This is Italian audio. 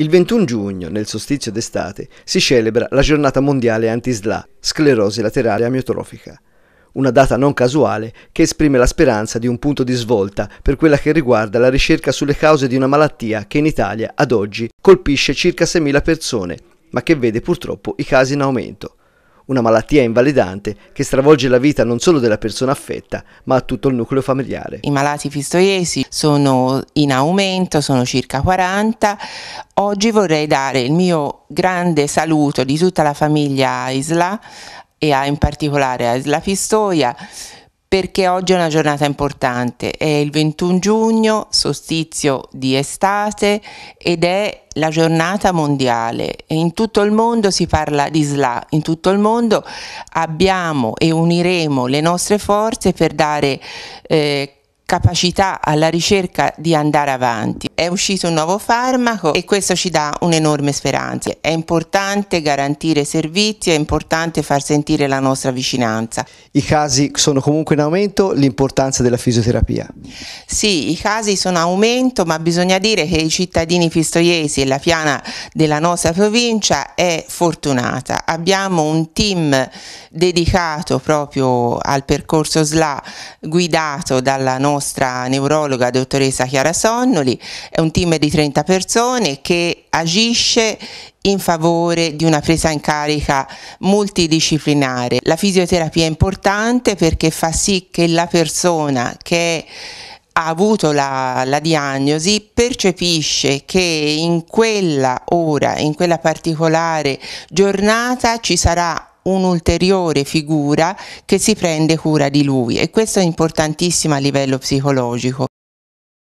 Il 21 giugno, nel solstizio d'estate, si celebra la giornata mondiale anti-SLA, sclerosi laterale amiotrofica. Una data non casuale che esprime la speranza di un punto di svolta per quella che riguarda la ricerca sulle cause di una malattia che in Italia, ad oggi, colpisce circa 6.000 persone, ma che vede purtroppo i casi in aumento una malattia invalidante che stravolge la vita non solo della persona affetta, ma a tutto il nucleo familiare. I malati fistoiesi sono in aumento, sono circa 40. Oggi vorrei dare il mio grande saluto di tutta la famiglia Isla e in particolare a Isla Pistoia perché oggi è una giornata importante, è il 21 giugno, sostizio di estate ed è la giornata mondiale e in tutto il mondo si parla di SLA, in tutto il mondo abbiamo e uniremo le nostre forze per dare eh, capacità alla ricerca di andare avanti. È uscito un nuovo farmaco e questo ci dà un'enorme speranza. È importante garantire servizi, è importante far sentire la nostra vicinanza. I casi sono comunque in aumento, l'importanza della fisioterapia. Sì, i casi sono in aumento, ma bisogna dire che i cittadini pistoiesi e la piana della nostra provincia è fortunata. Abbiamo un team dedicato proprio al percorso SLA guidato dalla nostra nostra neurologa dottoressa Chiara Sonnoli, è un team di 30 persone che agisce in favore di una presa in carica multidisciplinare. La fisioterapia è importante perché fa sì che la persona che ha avuto la, la, diagnosi percepisce che in quella ora, in quella particolare giornata ci sarà un'ulteriore figura che si prende cura di lui e questo è importantissimo a livello psicologico.